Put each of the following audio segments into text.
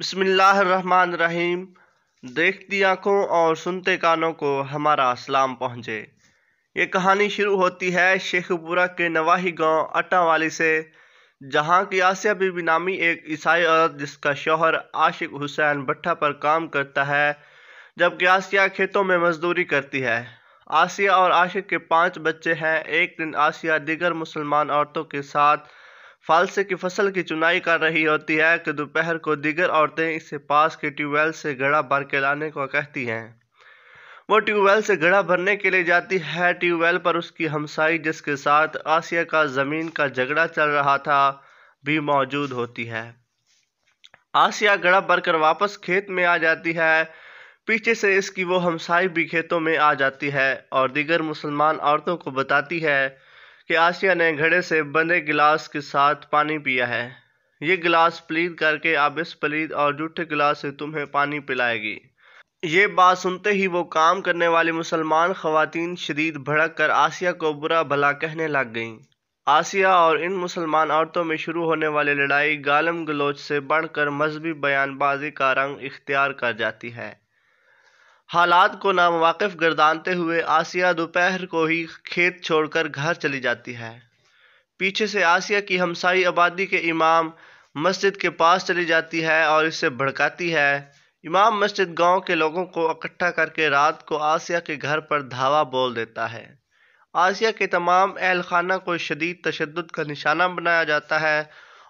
बिसमीम देखती आँखों और सुनते कानों को हमारा सलाम पहुँचे ये कहानी शुरू होती है शेखपुरा के नवाही गांव अट्टावाली से जहां की आसिया बीबी नामी एक ईसाई औरत जिसका शोहर आशिक हुसैन भट्टा पर काम करता है जबकि आसिया खेतों में मजदूरी करती है आसिया और आशिक के पांच बच्चे हैं एक दिन आसिया दीगर मुसलमान औरतों के साथ फालसे की फसल की चुनाई कर रही होती है कि दोपहर को दीगर औरतें इसे पास के ट्यूबवेल से घड़ा भर के लाने को कहती हैं वो ट्यूबवेल से घड़ा भरने के लिए जाती है ट्यूबवेल पर उसकी हमसाई जिसके साथ आसिया का ज़मीन का झगड़ा चल रहा था भी मौजूद होती है आसिया घड़ा भरकर वापस खेत में आ जाती है पीछे से इसकी वो हमसाई भी खेतों में आ जाती है और दीगर मुसलमान औरतों को बताती है कि आसिया ने घड़े से बंधे गिलास के साथ पानी पिया है ये गिलास प्लीद करके अब इस प्लीद और जूठे गिलास से तुम्हें पानी पिलाएगी ये बात सुनते ही वो काम करने वाली मुसलमान खवतिन शदीद भड़क कर आसिया को बुरा भला कहने लग गईं आसिया और इन मुसलमान औरतों में शुरू होने वाली लड़ाई गालम गलोच से बढ़कर मजहबी बयानबाजी का रंग इख्तियार कर जाती है हालात को नामवाकिफ गर्दानते हुए आसिया दोपहर को ही खेत छोड़कर घर चली जाती है पीछे से आसिया की हमसाई आबादी के इमाम मस्जिद के पास चली जाती है और इसे भड़काती है इमाम मस्जिद गांव के लोगों को इकट्ठा करके रात को आसिया के घर पर धावा बोल देता है आसिया के तमाम अहल खाना को शदीद तशद का निशाना बनाया जाता है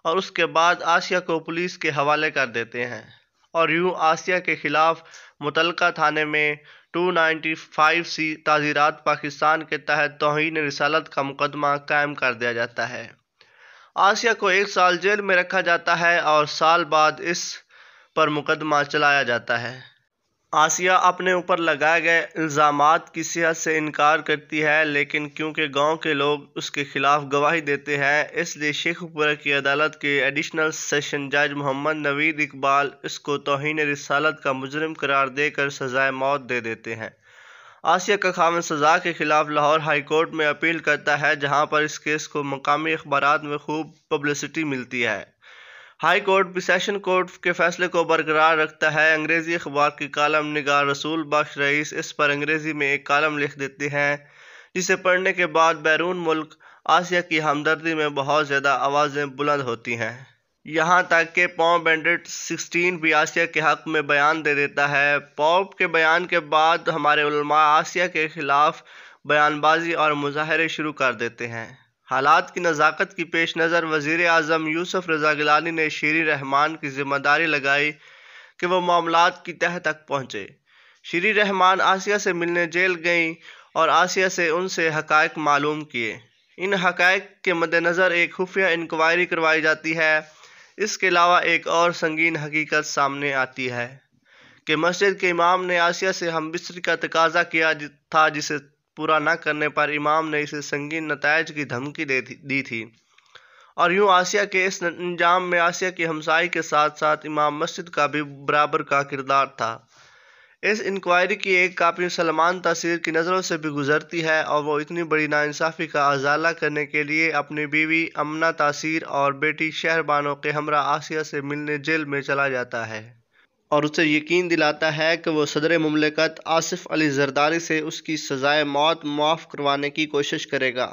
और उसके बाद आसिया को पुलिस के हवाले कर देते हैं और यूं आसिया के खिलाफ मुतल थाने में 295 सी ताज़ीरात पाकिस्तान के तहत तोहन रसालत का मुकदमा कायम कर दिया जाता है आसिया को एक साल जेल में रखा जाता है और साल बाद इस पर मुकदमा चलाया जाता है आसिया अपने ऊपर लगाए गए इल्ज़ाम की सेहत से इनकार करती है लेकिन क्योंकि गांव के लोग उसके खिलाफ गवाही देते हैं इसलिए शेखपुरा की अदालत के एडिशनल सेशन जज मोहम्मद नवीद इकबाल इसको तोहन रसालत का मुजरम करार देकर सजाए मौत दे देते हैं आसिया का खामन सजा के खिलाफ लाहौर हाई कोर्ट में अपील करता है जहाँ पर इस केस को मकामी अखबार में खूब पब्लिसिटी मिलती है हाई कोर्ट भी सेशन कोर्ट के फैसले को बरकरार रखता है अंग्रेज़ी अखबार की कालम निगार रसूल बख्श रईस इस पर अंग्रेज़ी में एक कालम लिख देती हैं जिसे पढ़ने के बाद बैरून मुल्क आसिया की हमदर्दी में बहुत ज़्यादा आवाज़ें बुलंद होती हैं यहाँ तक कि पॉप बैंडेड सिक्सटीन भी आसिया के हक में बयान दे देता है पॉप के बयान के बाद हमारे आसिया के ख़िलाफ़ बयानबाजी और मुजाहरे शुरू कर देते हैं हालात की नज़ाकत की पेश नज़र वज़ी अजम यूसुफ रजा गिलानी ने श्री रहमान की जिम्मेदारी लगाई कि वह मामला की तह तक पहुँचे शीरी रहमान आसिया से मिलने जेल गईं और आसिया से उनसे हकायक मालूम किए इन हकायक के मद्देनज़र एक खुफिया इंक्वायरी करवाई जाती है इसके अलावा एक और संगीन हकीकत सामने आती है कि मस्जिद के इमाम ने आसिया से हम बिस्तरी का तकाजा किया था जिसे पूरा न करने पर इमाम ने इसे संगीन नतज की धमकी दे दी थी और यूं आसिया के इस अंजाम में आसिया की हमसाई के साथ साथ इमाम मस्जिद का भी बराबर का किरदार था इस इंक्वायरी की एक कापी सलमान तसीर की नज़रों से भी गुजरती है और वो इतनी बड़ी नाानसाफ़ी का अजाला करने के लिए अपनी बीवी अमना तासीर और बेटी शहरबानों के हमरा आसिया से मिलने जेल में चला जाता है और उसे यकीन दिलाता है कि वह सदर ममलिकत आसिफ अली जरदारी से उसकी सज़ाए मौत माफ़ करवाने की कोशिश करेगा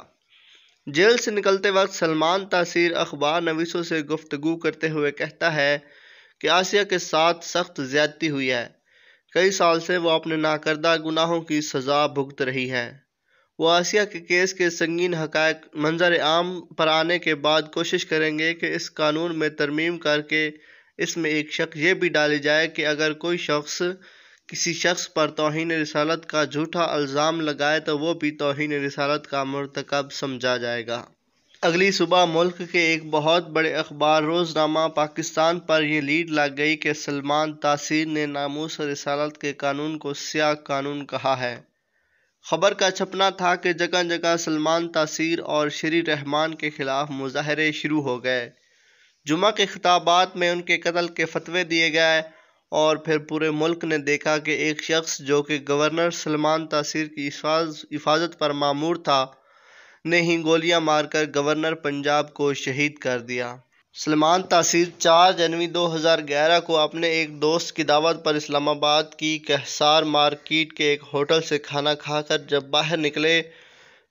जेल से निकलते वक्त सलमान तासीर अखबार नवीसों से गुफ्तु करते हुए कहता है कि आसिया के साथ सख्त ज्यादती हुई है कई साल से वह अपने नाकर्दा गुनाहों की सज़ा भुगत रही है वह आसिया के केस के संगीन हक़ मंजर आम पर आने के बाद कोशिश करेंगे कि इस कानून में तरमीम करके इसमें एक शक ये भी डाली जाए कि अगर कोई शख्स किसी शख्स पर तोहन रसालत का झूठा अल्ज़ाम लगाए तो वो भी तोहन रसालत का मरतकब समझा जाएगा अगली सुबह मुल्क के एक बहुत बड़े अखबार रोज़नामा पाकिस्तान पर यह लीड लग गई कि सलमान तासीर ने नामोस रसालत के कानून को स्याह कानून कहा है खबर का छपना था कि जगह जगह सलमान तासीर और श्री रहमान के ख़िलाफ़ मुजाहरे शुरू हो गए जुमा के खिताबात में उनके कत्ल के फतवे दिए गए और फिर पूरे मुल्क ने देखा कि एक शख्स जो कि गवर्नर सलमान तासीर की हिफाजत पर मामूर था ने ही गोलियां मारकर गवर्नर पंजाब को शहीद कर दिया सलमान तासीर 4 जनवरी 2011 को अपने एक दोस्त की दावत पर इस्लामाबाद की कहसार मार्केट के एक होटल से खाना खाकर जब बाहर निकले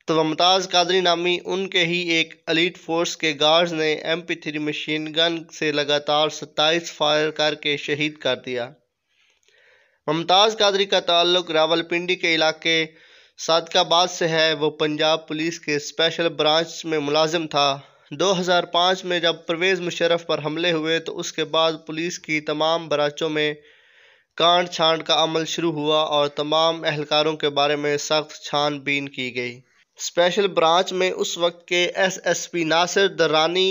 तो मुमताज़ कादरी नामी उनके ही एक अलीट फोर्स के गार्ड्स ने M P three machine gun से लगातार सत्ताईस फायर करके शहीद कर दिया मुमताज़ कादरी का ताल्लुक रावलपिंडी के इलाके सादकाबाद से है वो पंजाब पुलिस के स्पेशल ब्रांच में मुलाजिम था 2005 में जब परवेज़ मुशरफ पर हमले हुए तो उसके बाद पुलिस की तमाम ब्रांचों में कांड छांड का अमल शुरू हुआ और तमाम अहलकारों के बारे में सख्त छानबीन की गई स्पेशल ब्रांच में उस वक्त के एसएसपी नासिर दरानी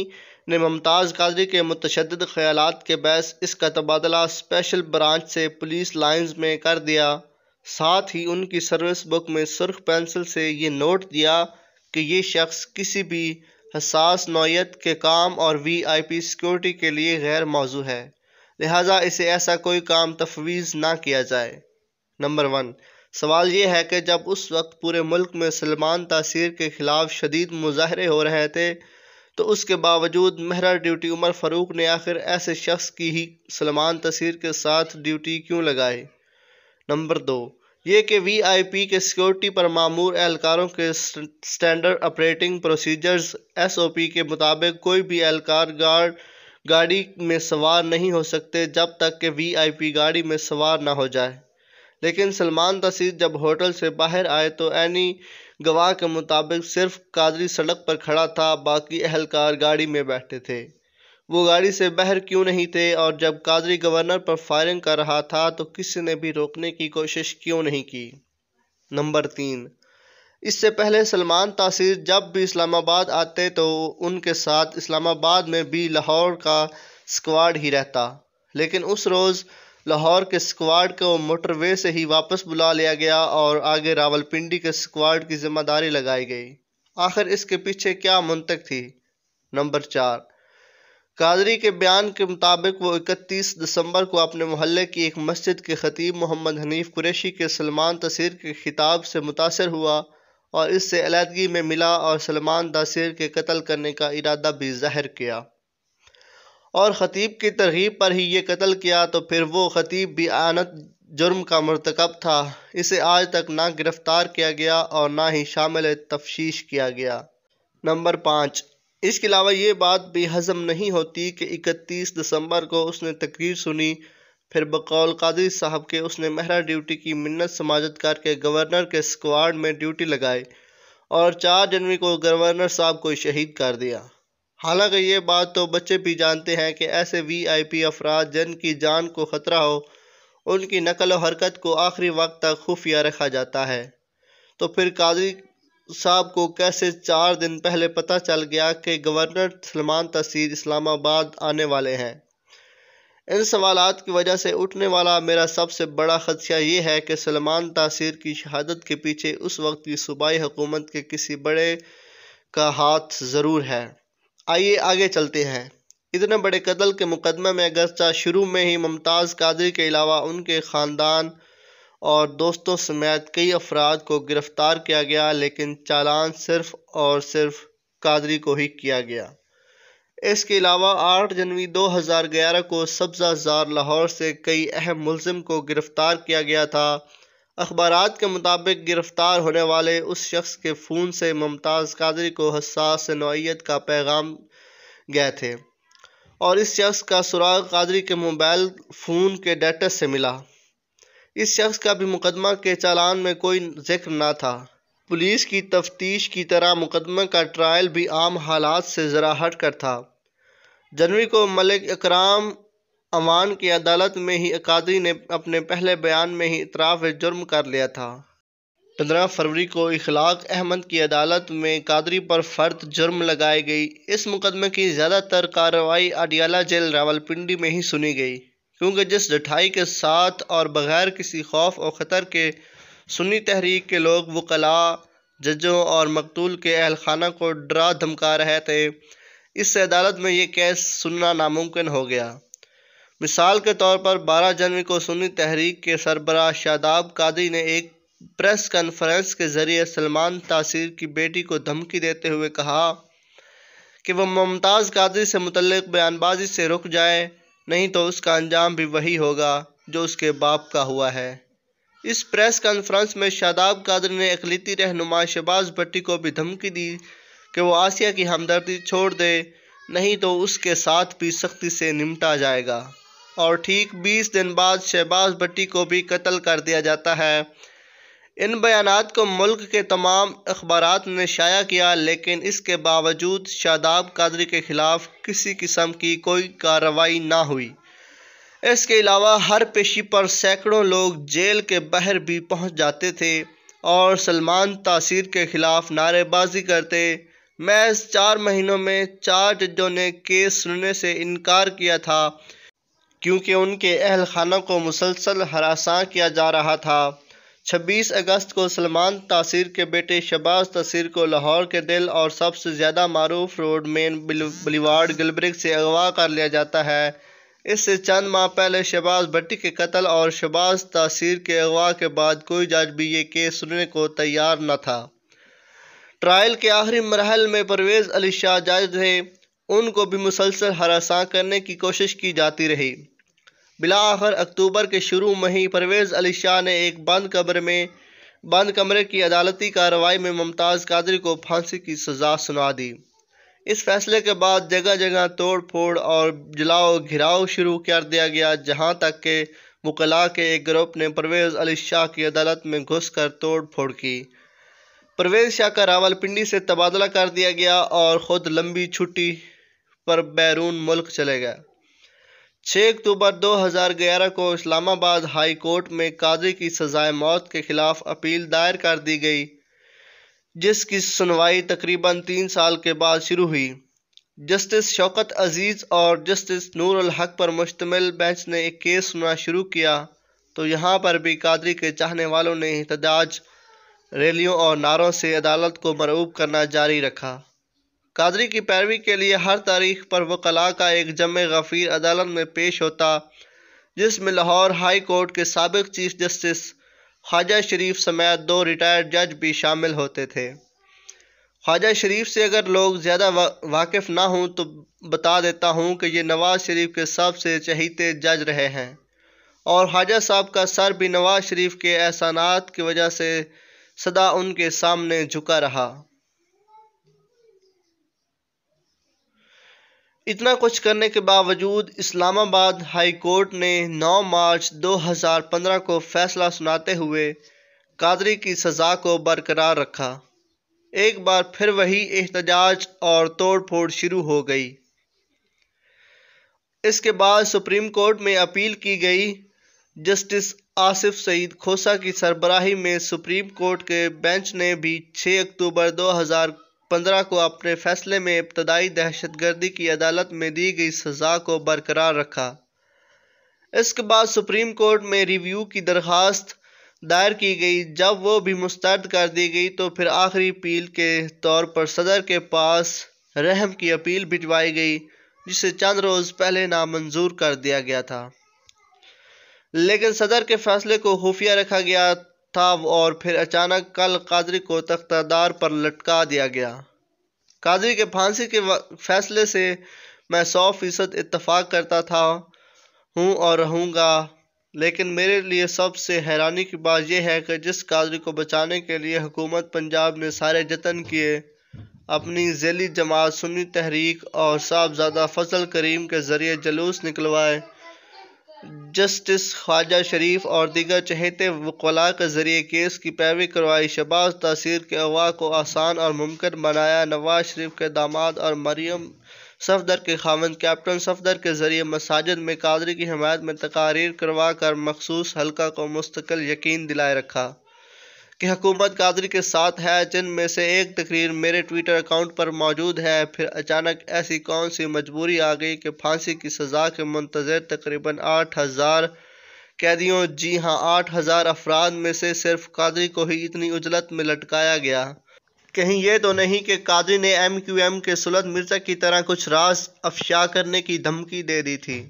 ने मुमताज कादरी के मुतशद ख्याल के बैस इसका तबादला स्पेशल ब्रांच से पुलिस लाइन्स में कर दिया साथ ही उनकी सर्विस बुक में सुर्ख पेंसिल से ये नोट दिया कि ये शख्स किसी भी हसास नोयत के काम और वी आई पी सिक्योरिटी के लिए गैर मौजू है लिहाजा इसे ऐसा कोई काम तफवीज़ ना किया जाए नंबर वन सवाल ये है कि जब उस वक्त पूरे मुल्क में सलमान तासीर के ख़िलाफ़ शदीद मुजाहरे हो रहे थे तो उसके बावजूद महरा ड्यूटी उमर फ़ारूक ने आखिर ऐसे शख्स की ही सलमान तसीर के साथ ड्यूटी क्यों लगाई नंबर दो ये कि वी आई पी के सिक्योरिटी पर मामूर एहलकारों के standard operating procedures S O P के मुताबिक कोई भी एहलकार गार्ड गाड़ी में सवार नहीं हो सकते जब तक कि वी आई पी गाड़ी में सवार ना हो जाए लेकिन सलमान तसीद जब होटल से बाहर आए तो एनी गवाह के मुताबिक सिर्फ कादरी सड़क पर खड़ा था बाकी अहलकार गाड़ी में बैठे थे वो गाड़ी से बाहर क्यों नहीं थे और जब कादरी गवर्नर पर फायरिंग कर रहा था तो किसी ने भी रोकने की कोशिश क्यों नहीं की नंबर तीन इससे पहले सलमान तासीर जब भी इस्लामाबाद आते तो उनके साथ इस्लामाबाद में भी लाहौर का स्क्वाड ही रहता लेकिन उस रोज़ लाहौर के स्क्वाड को मोटरवे से ही वापस बुला लिया गया और आगे रावलपिंडी के स्क्वाड की जिम्मेदारी लगाई गई आखिर इसके पीछे क्या मुंतक थी नंबर चार कादरी के बयान के मुताबिक वो 31 दिसंबर को अपने मोहल्ले की एक मस्जिद के खतीब मोहम्मद हनीफ कुरैशी के सलमान तसीर के खिताब से मुतासर हुआ और इससे अलीदगी में मिला और सलमान तसीर के कत्ल करने का इरादा भी जाहिर किया और ख़तीब की तरगीब पर ही ये कत्ल किया तो फिर वो ख़तीब भी आनत जुर्म का मरतकब था इसे आज तक ना गिरफ़्तार किया गया और ना ही शामिल तफ्श किया गया नंबर पाँच इसके अलावा ये बात भी हज़म नहीं होती कि इकतीस दिसंबर को उसने तकरीर सुनी फिर बकौल कादरी साहब के उसने महरा ड्यूटी की मिन्नत समाजत करके गवर्नर के स्क्वाड में ड्यूटी लगाई और चार जनवरी को गवर्नर साहब को शहीद कर दिया हालांकि ये बात तो बच्चे भी जानते हैं कि ऐसे वीआईपी अफराद जन की जान को ख़तरा हो उनकी नकल व हरकत को आखिरी वक्त तक खुफिया रखा जाता है तो फिर काजी साहब को कैसे चार दिन पहले पता चल गया कि गवर्नर सलमान तसीर इस्लामाबाद आने वाले हैं इन सवाल की वजह से उठने वाला मेरा सबसे बड़ा खदशा ये है कि सलमान तसीर की शहादत के पीछे उस वक्त की सूबाई हुकूमत के किसी बड़े का हाथ ज़रूर है आइए आगे चलते हैं इतने बड़े कत्ल के मुकदमे में अगरचा शुरू में ही मुमताज़ कादरी के अलावा उनके ख़ानदान और दोस्तों समेत कई अफराद को गिरफ़्तार किया गया लेकिन चालान सिर्फ और सिर्फ कादरी को ही किया गया इसके अलावा 8 जनवरी 2011 को सब्जा जार लाहौर से कई अहम मुलम को गिरफ़्तार किया गया था अखबार के मुताबिक गिरफ्तार होने वाले उस शख्स के फ़ोन से मुमताज़ कादरी को हसास नौीयत का पैगाम गए थे और इस शख्स का सुराग कादरी के मोबाइल फ़ोन के डेटा से मिला इस शख्स का भी मुकदमा के चालान में कोई जिक्र ना था पुलिस की तफ्तीश की तरह मुकदमा का ट्रायल भी आम हालात से ज़रा हट कर था जनवरी को मलिक इकराम अमान की अदालत में ही अकादरी ने अपने पहले बयान में ही इतराफ़ जुर्म कर लिया था पंद्रह फरवरी को इखलाक अहमद की अदालत में कादरी पर फर्द जुर्म लगाई गई इस मुकदमे की ज़्यादातर कार्रवाई अडियाला जेल रावलपिंडी में ही सुनी गई क्योंकि जिस जठाई के साथ और बगैर किसी खौफ और ख़तर के सुन्नी तहरीक के लोग वकला जजों और मकतूल के अहल खाना को डरा धमका रहे थे इससे अदालत में ये केस सुनना नामुमकिन हो गया मिसाल के तौर पर 12 जनवरी को सुन्नी तहरीक के सरबरा शादाब कादी ने एक प्रेस कॉन्फ्रेंस के जरिए सलमान तासीर की बेटी को धमकी देते हुए कहा कि वह मुमताज़ कादरी से मुतलक बयानबाजी से रुक जाए नहीं तो उसका अंजाम भी वही होगा जो उसके बाप का हुआ है इस प्रेस कॉन्फ्रेंस में शादाब कादरी ने अकलीती रहनुमा शबाज भट्टी को भी धमकी दी कि वो आसिया की हमदर्दी छोड़ दे नहीं तो उसके साथ भी सख्ती से निमटा जाएगा और ठीक 20 दिन बाद शहबाज भट्टी को भी कत्ल कर दिया जाता है इन बयान को मुल्क के तमाम अखबार ने शाया किया लेकिन इसके बावजूद शादाब कादरी के ख़िलाफ़ किसी किस्म की कोई कार्रवाई ना हुई इसके अलावा हर पेशी पर सैकड़ों लोग जेल के बाहर भी पहुंच जाते थे और सलमान तासीर के ख़िलाफ़ नारेबाजी करते महज चार महीनों में चार जजों ने केस सुनने से इनकार किया था क्योंकि उनके अहल खाना को मुसलसल हरासा किया जा रहा था 26 अगस्त को सलमान तासीर के बेटे शबाज तासीर को लाहौर के दिल और सबसे ज़्यादा मरूफ रोड मेन बलिवार्ड गलब्रिक से अगवा कर लिया जाता है इससे चंद माह पहले शबाज भट्टी के कत्ल और शबाज तासीर के अगवा के बाद कोई जज भी ये केस सुनने को तैयार न था ट्रायल के आखिरी मरहल में परवेज़ अली शाह जज थे उनको भी मुसलसल हरासा करने की कोशिश की जाती रही बिलाखर अक्टूबर के शुरू में ही परवेज़ अली शाह ने एक बंद कमरे में बंद कमरे की अदालती कार्रवाई में मुमताज़ कादरी को फांसी की सज़ा सुना दी इस फैसले के बाद जगह जगह तोड़ फोड़ और जलाओ घिराव शुरू कर दिया गया जहां तक के मुकला के एक ग्रुप ने परवेज़ अली शाह की अदालत में घुस कर तोड़ फोड़ की परवेज़ शाह का रावलपिंडी से तबादला कर दिया गया और ख़ुद लंबी छुट्टी पर बैरून मुल्क चले गए 6 अक्टूबर 2011 को इस्लामाबाद हाई कोर्ट में काजी की सजाए मौत के खिलाफ अपील दायर कर दी गई जिसकी सुनवाई तकरीबन तीन साल के बाद शुरू हुई जस्टिस शौकत अजीज़ और जस्टिस नूर अल हक पर मुश्तमिल बेंच ने एक केस सुनना शुरू किया तो यहाँ पर भी कादरी के चाहने वालों ने एहतजाज रैलियों और नारों से अदालत को मरऊब करना जारी रखा कादरी की पैरवी के लिए हर तारीख पर वकला का एक जम गफ़ीर अदालत में पेश होता जिसमें लाहौर हाई कोर्ट के सबक चीफ जस्टिस ख्वाजा शरीफ समेत दो रिटायर्ड जज भी शामिल होते थे ख्वाजा शरीफ से अगर लोग ज़्यादा वा, वाकिफ़ ना हों तो बता देता हूँ कि ये नवाज़ शरीफ के सबसे चहीते जज रहे हैं और ख्वाजा साहब का सर भी नवाज़ शरीफ के एहसानात की वजह से सदा उनके सामने झुका रहा इतना कुछ करने के बावजूद इस्लामाबाद हाई कोर्ट ने 9 मार्च 2015 को फैसला सुनाते हुए कादरी की सज़ा को बरकरार रखा एक बार फिर वही एहतजाज और तोड़फोड़ शुरू हो गई इसके बाद सुप्रीम कोर्ट में अपील की गई जस्टिस आसिफ सईद खोसा की सरबराही में सुप्रीम कोर्ट के बेंच ने भी 6 अक्टूबर पंद्रह को अपने फैसले में इब्तदाई दहशतगर्दी की अदालत में दी गई सज़ा को बरकरार रखा इसके बाद सुप्रीम कोर्ट में रिव्यू की दरख्वास्त दायर की गई जब वो भी मुस्तरद कर दी गई तो फिर आखिरी अपील के तौर पर सदर के पास रहम की अपील भिजवाई गई जिसे चंद रोज़ पहले नामंजूर कर दिया गया था लेकिन सदर के फैसले को खुफिया रखा गया था और फिर अचानक कल कादरी को तख्तादार पर लटका दिया गया कादरी के फांसी के फैसले से मैं सौ फीसद इतफाक़ करता था हूँ और रहूँगा लेकिन मेरे लिए सबसे हैरानी की बात यह है कि जिस कादरी को बचाने के लिए हुकूमत पंजाब ने सारे जतन किए अपनी झैली जमात सुन्नी तहरीक और साहबजादा फजल करीम के ज़रिए जलूस निकलवाए जस्टिस ख्वाजा शरीफ और दीगर चहेते वकला के जरिए केस की पैरवी करवाई शबाज तसीर के अगवा को आसान और मुमकिन बनाया नवाज शरीफ के दामाद और मरियम सफदर के खामन कैप्टन सफदर के जरिए मसाजिद में कादरी की हमायत में तकारीर करवा कर मखसूस हलका को मुस्तकिल यकीन दिलाए रखा कि हुकूमत कादरी के साथ है जिनमें से एक तकरीर मेरे ट्विटर अकाउंट पर मौजूद है फिर अचानक ऐसी कौन सी मजबूरी आ गई कि फांसी की सज़ा के मंतज़र तकरीबन आठ हज़ार कैदियों जी हाँ आठ हज़ार अफराद में से सिर्फ कादरी को ही इतनी उजलत में लटकाया गया कहीं ये तो नहीं कि कादरी ने एम क्यू एम के सुलत मिर्जा की तरह कुछ राज अफशा करने की धमकी दे दी थी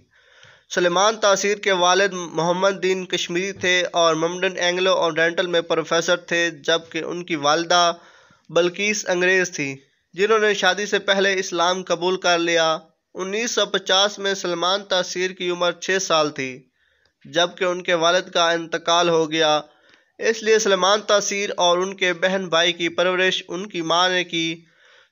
सलेमान तासीर के वालिद मोहम्मद दीन कश्मीरी थे और ममडन एंग्लो और डेंटल में प्रोफेसर थे जबकि उनकी वालदा बल्किस अंग्रेज़ थी जिन्होंने शादी से पहले इस्लाम कबूल कर लिया 1950 में सलमान तासीर की उम्र 6 साल थी जबकि उनके वालद का इंतकाल हो गया इसलिए सलमान तासीर और उनके बहन भाई की परवरिश उनकी माँ ने की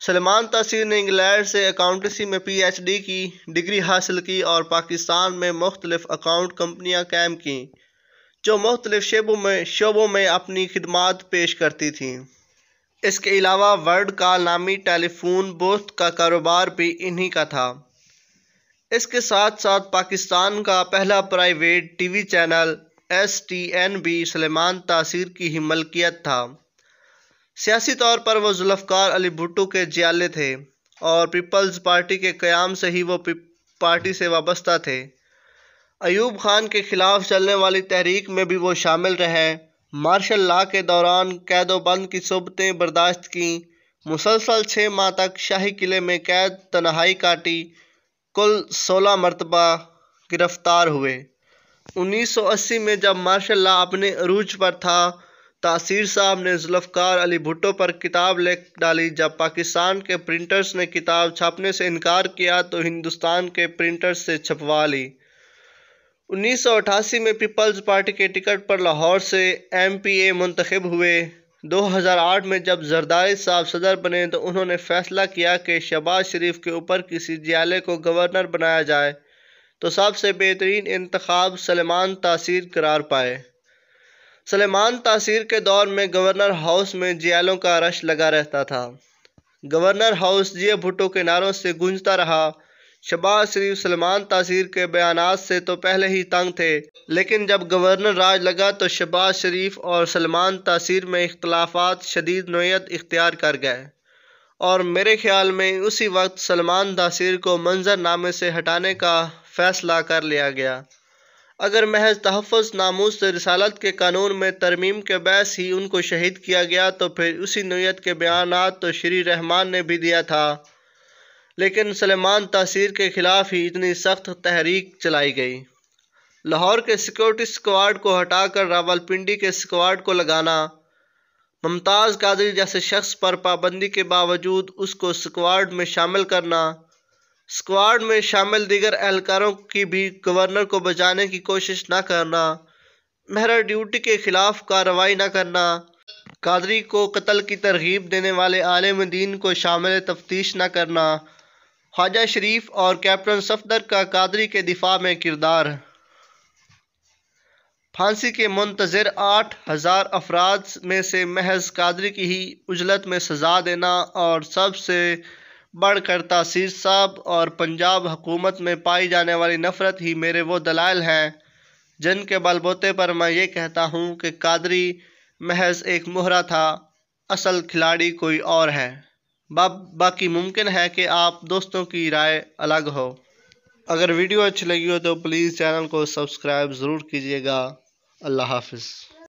सलमान तसीर ने इंग्लैंड से अकाउंटेंसी में पीएचडी की डिग्री हासिल की और पाकिस्तान में मुख्तलिफ अकाउंट कंपनियां कायम की जो मुख्तलिफ शेबों में शोबों में अपनी खदमात पेश करती थीं इसके अलावा वर्ल्ड का नामी टेलीफोन बोस्त का कारोबार भी इन्हीं का था इसके साथ साथ पाकिस्तान का पहला private TV channel S T N भी सलेमान तासीर की ही मलकियत था सियासी तौर पर वो जुल्फकार अली भुट्टो के जियाले थे और पीपल्स पार्टी के क़्याम से ही वो पार्टी से वाबस्ता थे अयूब खान के ख़िलाफ़ चलने वाली तहरीक में भी वो शामिल रहे मार्शल ला के दौरान कैदोबंद बंद की सबतें बर्दाश्त की मुसलसल छः माह तक शाही किले में कैद तनहाई काटी कुल सोलह मरतबा गिरफ़्तार हुए 1980 में जब मार्शल ला अपने अरूज पर था तासीर साहब ने जुल्फ़कार अली भुट्टो पर किताब लिख डाली जब पाकिस्तान के प्रिंटर्स ने किताब छापने से इनकार किया तो हिंदुस्तान के प्रिंटर्स से छपवा ली 1988 में पीपल्स पार्टी के टिकट पर लाहौर से एम पी ए मुंतखब हुए 2008 में जब जरदारी साहब सदर बने तो उन्होंने फैसला किया कि शहबाज शरीफ के ऊपर किसी जियाले को गवर्नर बनाया जाए तो सबसे बेहतरीन इंतखब सलमान तासीर करार पाए सलेमान तासीर के दौर में गवर्नर हाउस में जियालों का रश लगा रहता था गवर्नर हाउस जिया भुट्टो के नारों से गूंजता रहा शबाज शरीफ सलमान तासीर के बयान से तो पहले ही तंग थे लेकिन जब गवर्नर राज लगा तो शबाज शरीफ और सलमान तासीर में इख्लाफा शदीद नोयत इख्तियार कर गए और मेरे ख्याल में उसी वक्त सलमान तासीर को मंजरनामे से हटाने का फैसला कर लिया गया अगर महज तहफ़ नामूज से रसालत के कानून में तरमीम के बैस ही उनको शहीद किया गया तो फिर उसी नोयत के बयान तो श्री रहमान ने भी दिया था लेकिन सलेमान तसीर के ख़िलाफ़ ही इतनी सख्त तहरीक चलाई गई लाहौर के सिक्योरिटी स्क्वाड को हटाकर रावलपिंडी के स्क्वाड को लगाना मुमताज़ कादरी जैसे शख्स पर पाबंदी के बावजूद उसको स्क्वाड में शामिल करना स्क्वाड में शामिल दीगर एहलकारों की भी गवर्नर को बचाने की कोशिश न करना मेहरा ड्यूटी के खिलाफ कार्रवाई न करना कादरी को कत्ल की तरगीब देने वाले आलम दीन को शामिल तफ्तीश न करना ख्वाजा शरीफ और कैप्टन सफदर का कादरी के दिफा में किरदार फांसी के मुंतजर आठ हज़ार अफराद में से महज कादरी की ही उजलत में सजा देना और सबसे बढ़करता सीर साहब और पंजाब हुकूमत में पाई जाने वाली नफरत ही मेरे वो दलाल हैं जिनके बलबोते पर मैं ये कहता हूँ कि कादरी महज एक मोहरा था असल खिलाड़ी कोई और है बा, बाकी मुमकिन है कि आप दोस्तों की राय अलग हो अगर वीडियो अच्छी लगी हो तो प्लीज़ चैनल को सब्सक्राइब ज़रूर कीजिएगा अल्लाह हाफिज़